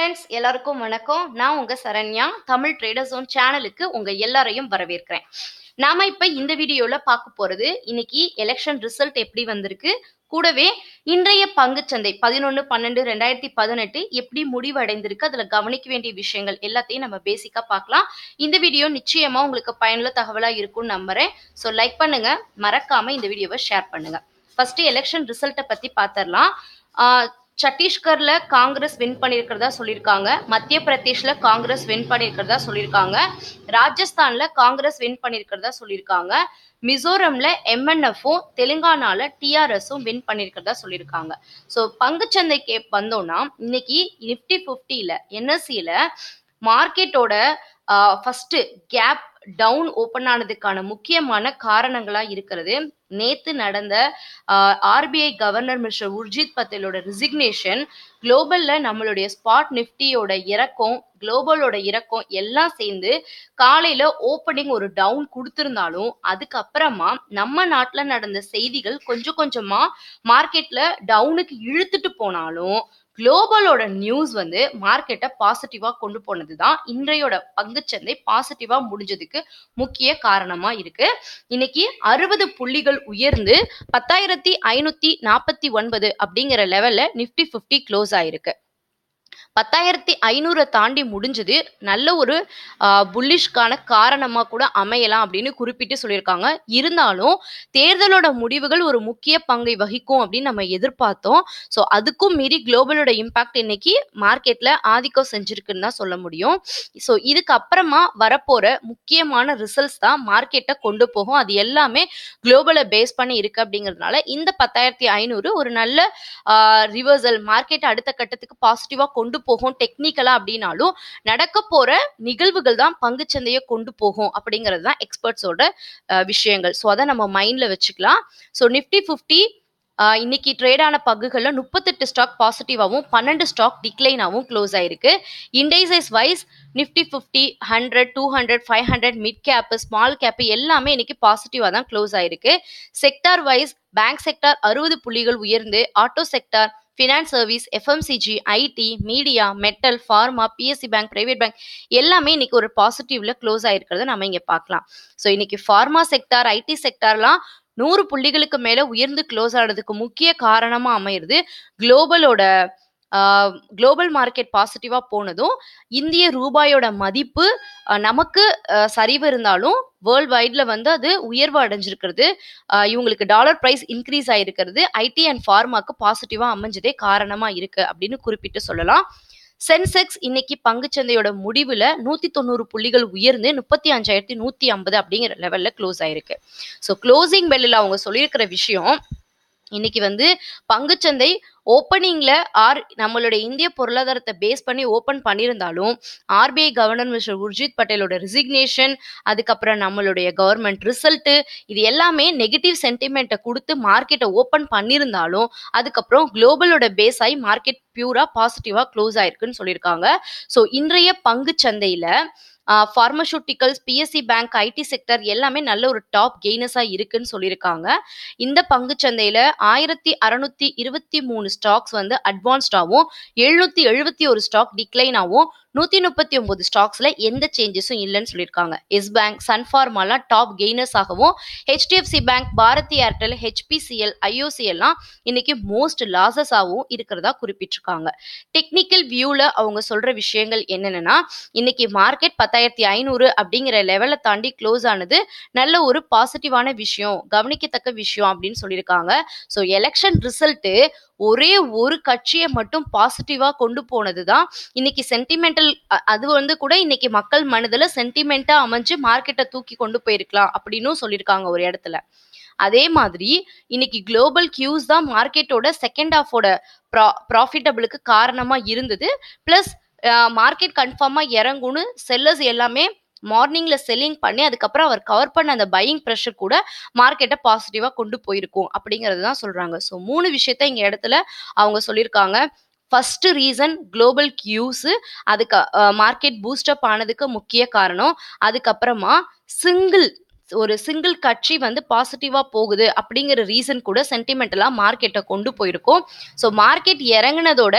friends எல்லாருக்கும் வணக்கம் நான் உங்க சரண்யா தமிழ் ட்ரேடர்ஸ் ஓன் சேனலுக்கு உங்க எல்லாரையும் வரவேற்கிறேன் நாம இப்ப இந்த வீடியோவில் பார்க்க போறது இன்னைக்கு எலெக்ஷன் ரிசல்ட் எப்படி வந்திருக்கு கூடவே இன்றைய பங்குச்சந்தை பதினொன்று பன்னெண்டு ரெண்டாயிரத்தி பதினெட்டு எப்படி முடிவடைந்திருக்கு அதில் கவனிக்க வேண்டிய விஷயங்கள் எல்லாத்தையும் நம்ம பேசிக்காக பார்க்கலாம் இந்த வீடியோ நிச்சயமாக உங்களுக்கு பயனுள்ள தகவலாக இருக்கும்னு நம்புறேன் ஸோ லைக் பண்ணுங்க மறக்காமல் இந்த வீடியோவை ஷேர் பண்ணுங்க ஃபஸ்ட்டு எலெக்ஷன் ரிசல்ட்டை பற்றி பார்த்துடலாம் சத்தீஸ்கர்ல காங்கிரஸ் வின் பண்ணியிருக்கிறதா சொல்லியிருக்காங்க மத்திய பிரதேஷில் காங்கிரஸ் வின் பண்ணியிருக்கிறதா சொல்லியிருக்காங்க ராஜஸ்தானில் காங்கிரஸ் வின் பண்ணியிருக்கிறதா சொல்லியிருக்காங்க மிசோரம்ல எம்என்எஃப்பும் தெலுங்கானால டிஆர்எஸும் வின் பண்ணியிருக்கிறதா சொல்லியிருக்காங்க ஸோ பங்குச்சந்தைக்கு வந்தோம்னா இன்னைக்கு நிப்டி ஃபிஃப்டியில் என்எஸ்சியில் மார்க்கெட்டோட ஃபஸ்ட்டு கேப் டவுன் ஓப்பன் ஆனதுக்கான முக்கியமான காரணங்களாக இருக்கிறது நேத்து நடந்த ஆர்பிஐ கவர்னர் மிஸ்டர் உர்ஜித் பட்டேலோட ரிசிக்னேஷன் குளோபல்ல நம்மளுடைய ஸ்பாட் நிஃப்டியோட இறக்கம் குளோபலோட இறக்கம் எல்லாம் சேர்ந்து காலையில ஓப்பனிங் ஒரு டவுன் கொடுத்திருந்தாலும் அதுக்கப்புறமா நம்ம நாட்டுல நடந்த செய்திகள் கொஞ்சம் கொஞ்சமா மார்க்கெட்ல டவுனுக்கு இழுத்துட்டு போனாலும் குளோபலோட நியூஸ் வந்து மார்க்கெட்டை பாசிட்டிவாக கொண்டு போனது தான் இன்றையோட பங்குச்சந்தை பாசிட்டிவாக முடிஞ்சதுக்கு முக்கிய காரணமாக இருக்கு இன்னைக்கு அறுபது புள்ளிகள் உயர்ந்து பத்தாயிரத்தி ஐநூற்றி நாற்பத்தி ஒன்பது அப்படிங்கிற லெவலில் நிஃப்டி ஃபிஃப்டி க்ளோஸ் ஆயிருக்கு பத்தாயிரத்தி ஐநூறை தாண்டி முடிஞ்சது நல்ல ஒரு புல்லிஷ்கான காரணமாக கூட அமையலாம் அப்படின்னு குறிப்பிட்டு சொல்லியிருக்காங்க இருந்தாலும் தேர்தலோட முடிவுகள் ஒரு முக்கிய பங்கை வகிக்கும் அப்படின்னு நம்ம எதிர்பார்த்தோம் ஸோ அதுக்கும் மீறி குளோபலோட இம்பாக்ட் இன்னைக்கு மார்க்கெட்டில் ஆதிக்கம் செஞ்சிருக்குன்னு தான் சொல்ல முடியும் ஸோ இதுக்கப்புறமா வரப்போகிற முக்கியமான ரிசல்ட்ஸ் தான் மார்க்கெட்டை கொண்டு போகும் அது எல்லாமே குளோபலை பேஸ் பண்ணி இருக்கு அப்படிங்கிறதுனால இந்த பத்தாயிரத்தி ஐநூறு ஒரு நல்ல ரிவர்சல் மார்க்கெட் அடுத்த கட்டத்துக்கு பாசிட்டிவாக கொண்டு போகும் டெக்னிக்கலா அப்படின்னாலும் நடக்க போற நிகழ்வுகள் தான் பங்கு சந்தையை கொண்டு போகும் அப்படிங்கிறது தான் எக்ஸ்பர்ட்ஸோட விஷயங்கள் ஸோ அதை நம்ம மைண்ட்ல வச்சுக்கலாம் ஸோ நிஃப்டி ஃபிஃப்டி இன்னைக்கு ட்ரேடான பங்குகளில் முப்பத்தெட்டு ஸ்டாக் பாசிட்டிவாகவும் பன்னெண்டு ஸ்டாக் டிக்ளைனாகவும் க்ளோஸ் ஆயிருக்கு indices wise Nifty fifty hundred two hundred five hundred mid cap small cap எல்லாமே இன்னைக்கு பாசிட்டிவாக தான் க்ளோஸ் ஆயிருக்கு செக்டார் வைஸ் பேங்க் செக்டார் அறுபது புள்ளிகள் உயர்ந்து auto sector finance service FMCG IT media metal pharma PSU bank private bank எல்லாமே இன்னைக்கு ஒரு பாசிட்டிவ்ல க்ளோஸ் ஆயிருக்கிறத நம்ம இங்கே பார்க்கலாம் ஸோ இன்னைக்கு ஃபார்மா செக்டார் ஐடி செக்டார்லாம் நூறு புள்ளிகளுக்கு மேல உயர்ந்து க்ளோஸ் ஆனதுக்கு முக்கிய காரணமா அமையிறது குளோபலோட குளோபல் மார்க்கெட் பாசிட்டிவாக போனதும் இந்திய ரூபாயோட மதிப்பு நமக்கு சரிவு இருந்தாலும் வேர்ல்ட் வைடில் வந்து அது உயர்வு அடைஞ்சிருக்கிறது இவங்களுக்கு டாலர் ப்ரைஸ் இன்க்ரீஸ் ஆகிருக்கிறது ஐடி அண்ட் ஃபார்மாக்கு பாசிட்டிவாக அமைஞ்சதே காரணமாக இருக்குது அப்படின்னு குறிப்பிட்டு சொல்லலாம் சென்செக்ஸ் இன்னைக்கு பங்குச்சந்தையோட முடிவில் நூற்றி தொண்ணூறு புள்ளிகள் உயர்ந்து முப்பத்தி அஞ்சாயிரத்தி நூற்றி ஐம்பது அப்படிங்கிற லெவலில் க்ளோஸ் ஆயிருக்கு ஸோ க்ளோசிங் பெல்லில் அவங்க சொல்லியிருக்கிற விஷயம் இன்னைக்கு வந்து பங்குச்சந்தை ஓப்பனிங்கில் ஆர் நம்மளுடைய இந்திய பொருளாதாரத்தை பேஸ் பண்ணி ஓப்பன் பண்ணியிருந்தாலும் ஆர்பிஐ கவர்னர் மிஸ்டர் உர்ஜித் பட்டேலோட ரிசிக்னேஷன் அதுக்கப்புறம் நம்மளுடைய கவர்மெண்ட் ரிசல்ட்டு இது எல்லாமே நெகட்டிவ் சென்டிமெண்ட்டை கொடுத்து மார்க்கெட்டை ஓப்பன் பண்ணியிருந்தாலும் அதுக்கப்புறம் குளோபலோட பேஸ் ஆகி மார்க்கெட் பியூரா பாசிட்டிவா க்ளோஸ் ஆயிருக்குன்னு சொல்லியிருக்காங்க ஸோ இன்றைய பங்கு சந்தையில pharmaceuticals PSU bank IT sector எல்லாமே நல்ல ஒரு டாப் கெய்னஸாக இருக்குன்னு சொல்லியிருக்காங்க இந்த பங்கு சந்தையில் ஆயிரத்தி அறநூற்றி இருபத்தி மூணு ஸ்டாக்ஸ் வந்து அட்வான்ஸ்டாகவும் எழுநூற்றி எழுபத்தி ஒரு ஸ்டாக் டிக்ளைனாகவும் நூற்றி முப்பத்தி ஒன்பது ஸ்டாக்ஸில் எந்த சேஞ்சஸும் இல்லைன்னு சொல்லியிருக்காங்க எஸ் பேங்க் சன்ஃபார்மாலாம் டாப் கெய்னர்ஸ் ஆகவும் HDFC bank Bharti Airtel HPCL ஐஓசிஎல்லாம் இன்னைக்கு மோஸ்ட் லாசஸ் ஆகவும் இருக்கிறதா குறிப்பிட்டிருக்காங்க டெக்னிக்கல் வியூவில் அவங்க சொல்கிற விஷயங்கள் என்னென்னா இன்னைக்கு மார்க்கெட் பத்தாயிரத்தி ஐநூறு அப்படிங்கிற லெவலை தாண்டி க்ளோஸ் ஆனது நல்ல ஒரு பாசிட்டிவான விஷயம் கவனிக்கத்தக்க விஷயம் அப்படின்னு சொல்லியிருக்காங்க ஸோ எலெக்ஷன் ரிசல்ட்டு ஒரே ஒரு கட்சியை மட்டும் பாசிட்டிவா கொண்டு போனது தான் இன்னைக்கு சென்டிமெண்டல் அது வந்து கூட இன்னைக்கு மக்கள் மனதில் சென்டிமெண்டா அமைஞ்சு மார்க்கெட்டை தூக்கி கொண்டு போயிருக்கலாம் அப்படின்னு சொல்லியிருக்காங்க ஒரு இடத்துல அதே மாதிரி இன்னைக்கு குளோபல் கியூஸ் தான் மார்க்கெட்டோட செகண்ட் ஆஃபோட ப்ரா ப்ராஃபிட்டபிளுக்கு காரணமா இருந்தது பிளஸ் மார்க்கெட் கன்ஃபார்மா இறங்கும்னு செல்லர்ஸ் எல்லாமே மார்னிங்கில் செல்லிங் பண்ணி அதுக்கப்புறம் அவர் கவர் பண்ண அந்த பையிங் ப்ரெஷர் கூட மார்க்கெட்டை பாசிட்டிவாக கொண்டு போயிருக்கும் அப்படிங்கிறது தான் சொல்கிறாங்க ஸோ மூணு விஷயத்த இங்கே இடத்துல அவங்க சொல்லியிருக்காங்க ஃபஸ்ட்டு ரீசன் குளோபல் கியூஸு அதுக்கு மார்க்கெட் பூஸ்டப் ஆனதுக்கு முக்கிய காரணம் அதுக்கப்புறமா சிங்கிள் ஒரு சிங்கிள் கட்சி வந்து பாசிட்டிவா போகுது அப்படிங்கிற ரீசன் கூட சென்டிமெண்டலா மார்க்கெட்டை கொண்டு போயிருக்கும் ஸோ மார்க்கெட் இறங்கினதோட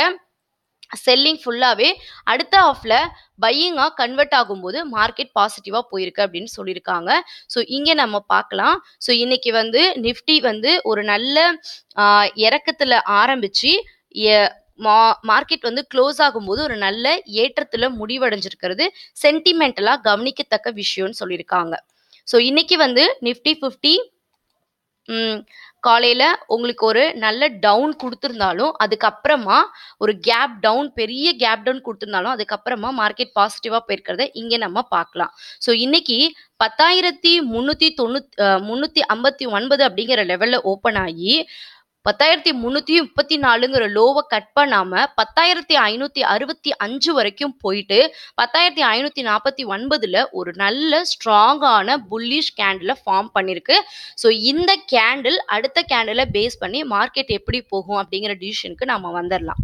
செல்லிங் ஃபுல்லாகவே அடுத்த ஆஃபில் பையிங்காக கன்வெர்ட் ஆகும்போது மார்க்கெட் பாசிட்டிவாக போயிருக்கு அப்படின்னு சொல்லியிருக்காங்க ஸோ இங்கே நம்ம பார்க்கலாம் ஸோ இன்றைக்கி வந்து நிஃப்டி வந்து ஒரு நல்ல இறக்கத்தில் ஆரம்பித்து மா மார்க்கெட் வந்து க்ளோஸ் ஆகும்போது ஒரு நல்ல ஏற்றத்தில் முடிவடைஞ்சிருக்கிறது சென்டிமெண்டலாக கவனிக்கத்தக்க விஷயம்னு சொல்லியிருக்காங்க ஸோ இன்னைக்கு வந்து நிஃப்டி ஃபிஃப்டி காலையில் உங்களுக்கு ஒரு நல்ல டவுன் கொடுத்துருந்தாலும் அதுக்கப்புறமா ஒரு கேப் டவுன் பெரிய கேப் டவுன் கொடுத்துருந்தாலும் அதுக்கப்புறமா மார்க்கெட் பாசிட்டிவாக போயிருக்கிறத இங்கே நம்ம பார்க்கலாம் ஸோ இன்னைக்கு பத்தாயிரத்தி முந்நூற்றி தொண்ணூத் முந்நூற்றி ஐம்பத்தி ஒன்பது அப்படிங்கிற லெவலில் ஓப்பன் ஆகி பத்தாயிரத்தி முன்னூத்தி முப்பத்தி நாலுங்கிற லோவை கட் பண்ணாமல் பத்தாயிரத்தி ஐநூற்றி அறுபத்தி அஞ்சு வரைக்கும் போயிட்டு பத்தாயிரத்தி ஐநூற்றி நாற்பத்தி ஒன்பதில் ஒரு நல்ல ஸ்ட்ராங்கான புல்லிஷ் கேண்டில் ஃபார்ம் பண்ணியிருக்கு ஸோ இந்த கேண்டில் அடுத்த கேண்டில பேஸ் பண்ணி மார்க்கெட் எப்படி போகும் அப்படிங்கிற டிசிஷனுக்கு நம்ம வந்துடலாம்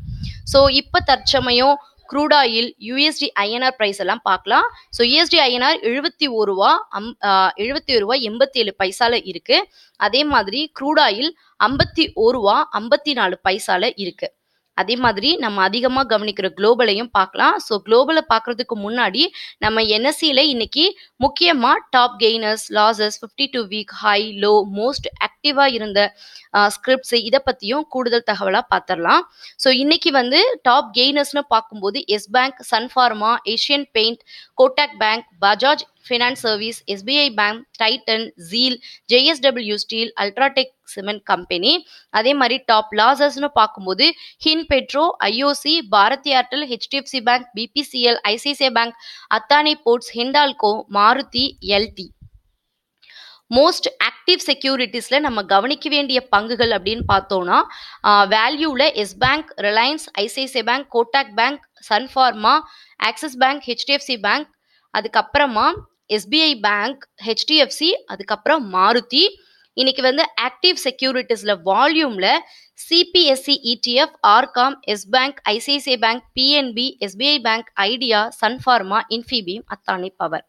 ஸோ இப்போ தற்சமயம் குரூடாயில் யூஎஸ்டி ஐஎன்ஆர் ப்ரைஸ் எல்லாம் பார்க்கலாம் ஸோ யூஎஸ்டி ஐஎன்ஆர் எழுபத்தி ஒரு ரூபா அம் எழுபத்தி ஒரு ரூபா எண்பத்தி ஏழு பைசால இருக்கு அதே மாதிரி குரூடாயில் ஐம்பத்தி ஒரு ரூபா ஐம்பத்தி நாலு பைசால இருக்கு அதே மாதிரி நம்ம அதிகமாக கவனிக்கிற குளோபலையும் பார்க்கலாம் ஸோ குளோபலை பார்க்குறதுக்கு முன்னாடி நம்ம என்எஸ்சியில் இன்னைக்கு முக்கியமாக top gainers losses fifty two week high low most ஆக்டிவாக இருந்த ஸ்கிரிப்ட்ஸ் இதை பற்றியும் கூடுதல் தகவலாக பார்த்துடலாம் ஸோ இன்னைக்கு வந்து டாப் கெய்னர்ஸ்னு பார்க்கும்போது எஸ் பேங்க் சன்ஃபார்மா Asian paint Kotak bank Bajaj finance service SBI bank Titan Zeel JSW steel UltraTech cement company அதே மாதிரி டாப் லாசர்ஸ்னு பார்க்கும்போது ஹின் petro IOC Bharti Airtel HDFC bank BPCL ICICI bank Adani ports Hindalco Maruti LT most active செக்யூரிட்டிஸில் நம்ம கவனிக்க வேண்டிய பங்குகள் அப்படின்னு பார்த்தோன்னா வேல்யூவில் Yes bank Reliance ICICI bank Kotak bank சன்ஃபார்மா ஆக்சிஸ் பேங்க் ஹெச்டிஎஃப்சி பேங்க் அதுக்கப்புறமா எஸ்பிஐ பேங்க் ஹெச்டிஎஃப்சி அதுக்கப்புறம் மாருதி இன்னைக்கு வந்து ஆக்டிவ் செக்யூரிட்டிஸ்ல வால்யூம்ல CPSE ETF RCom Yes bank ICICI bank PNB SBI bank Idea சன்ஃபார்மா இன்ஃபிபீம் அத்தானி பவர்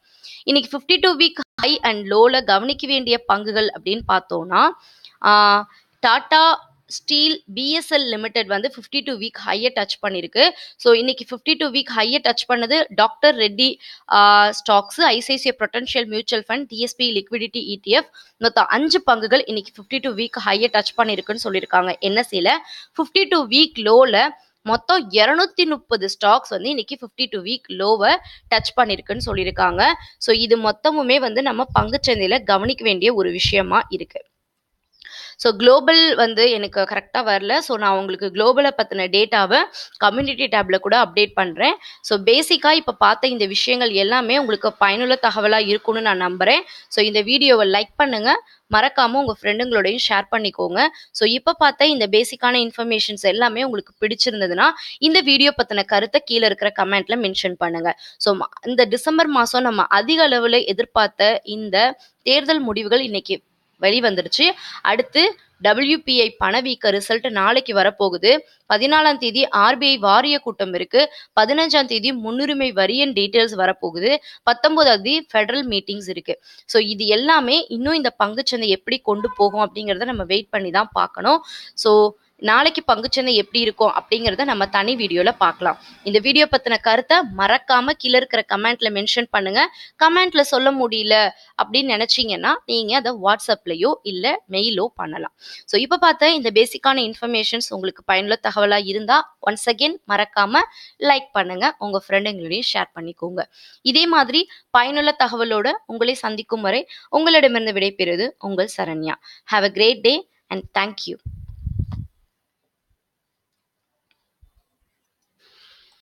இன்னைக்கு fifty two week high and லோல கவனிக்க வேண்டிய பங்குகள் அப்படின்னு பார்த்தோம்னா டாடா ஸ்டீல் பிஎஸ்எல் லிமிடெட் வந்து ஃபிஃப்டி டூ வீக் ஹையை டச் பண்ணியிருக்கு ஸோ இன்னைக்கு ஃபிஃப்டி டூ வீக் ஹையை டச் பண்ணது doctor Reddy stocks ICICI prudential mutual fund DSP liquidity ETF மொத்தம் அஞ்சு பங்குகள் இன்னைக்கு ஃபிஃப்டி டூ வீக் ஹையை டச் பண்ணியிருக்குன்னு சொல்லியிருக்காங்க என்எஸ்சியில் ஃபிஃப்டி டூ வீக் லோவில் மொத்தம் இரநூத்தி முப்பது ஸ்டாக்ஸ் வந்து இன்னைக்கு ஃபிஃப்டி டூ வீக் லோவை டச் பண்ணியிருக்குன்னு சொல்லியிருக்காங்க ஸோ இது மொத்தமுமே வந்து நம்ம பங்குச்சந்தையில் கவனிக்க வேண்டிய ஒரு விஷயமா இருக்குது ஸோ குளோபல் வந்து எனக்கு கரெக்டாக வரல ஸோ நான் உங்களுக்கு குளோபலை பற்றின டேட்டாவை கம்யூனிட்டி டேப்பில் கூட அப்டேட் பண்ணுறேன் ஸோ பேசிக்காக இப்போ பார்த்த இந்த விஷயங்கள் எல்லாமே உங்களுக்கு பயனுள்ள தகவலாக இருக்கும்னு நான் நம்புகிறேன் ஸோ இந்த வீடியோவை லைக் பண்ணுங்கள் மறக்காமல் உங்கள் ஃப்ரெண்டுங்களோடையும் ஷேர் பண்ணிக்கோங்க ஸோ இப்போ பார்த்த இந்த பேசிக்கான இன்ஃபர்மேஷன்ஸ் எல்லாமே உங்களுக்கு பிடிச்சிருந்ததுன்னா இந்த வீடியோ பற்றின கருத்தை கீழே இருக்கிற கமெண்ட்டில் மென்ஷன் பண்ணுங்கள் ஸோ இந்த டிசம்பர் மாதம் நம்ம அதிக அளவில் எதிர்பார்த்த இந்த தேர்தல் முடிவுகள் இன்னைக்கு வந்துருச்சு அடுத்து டபிள்யூபிஐ பணவீக்க ரிசல்ட் நாளைக்கு வரப்போகுது பதினாலாம் தேதி ஆர்பிஐ வாரிய கூட்டம் இருக்கு பதினஞ்சாம் தேதி முன்னுரிமை வரியின் டீட்டெயில்ஸ் வரப்போகுது பத்தொன்பதாம் தேதி ஃபெடரல் மீட்டிங்ஸ் இருக்கு ஸோ இது எல்லாமே இன்னும் இந்த பங்குச்சந்தை எப்படி கொண்டு போகும் அப்படிங்கிறத நம்ம வெயிட் பண்ணி தான் பார்க்கணும் ஸோ நாளைக்கு பங்குச்சந்தை எப்படி இருக்கும் அப்படிங்கிறத நம்ம தனி வீடியோவில் பார்க்கலாம் இந்த வீடியோ பற்றின கருத்தை மறக்காமல் கீழே இருக்கிற கமெண்ட்டில் மென்ஷன் பண்ணுங்கள் கமெண்ட்டில் சொல்ல முடியல அப்படின்னு நினைச்சீங்கன்னா நீங்கள் அதை வாட்ஸ்அப்லயோ இல்லை மெயிலோ பண்ணலாம் ஸோ இப்போ பார்த்த இந்த பேசிக்கான இன்ஃபர்மேஷன்ஸ் உங்களுக்கு பயனுள்ள தகவலாக இருந்தால் ஒன்ஸ் அகெயின் மறக்காமல் லைக் பண்ணுங்கள் உங்கள் ஃப்ரெண்டுங்களையும் ஷேர் பண்ணிக்கோங்க இதே மாதிரி பயனுள்ள தகவலோடு உங்களை சந்திக்கும் வரை உங்களிடமிருந்து விடைபெறுவது உங்கள் Saranya have a great day and thank you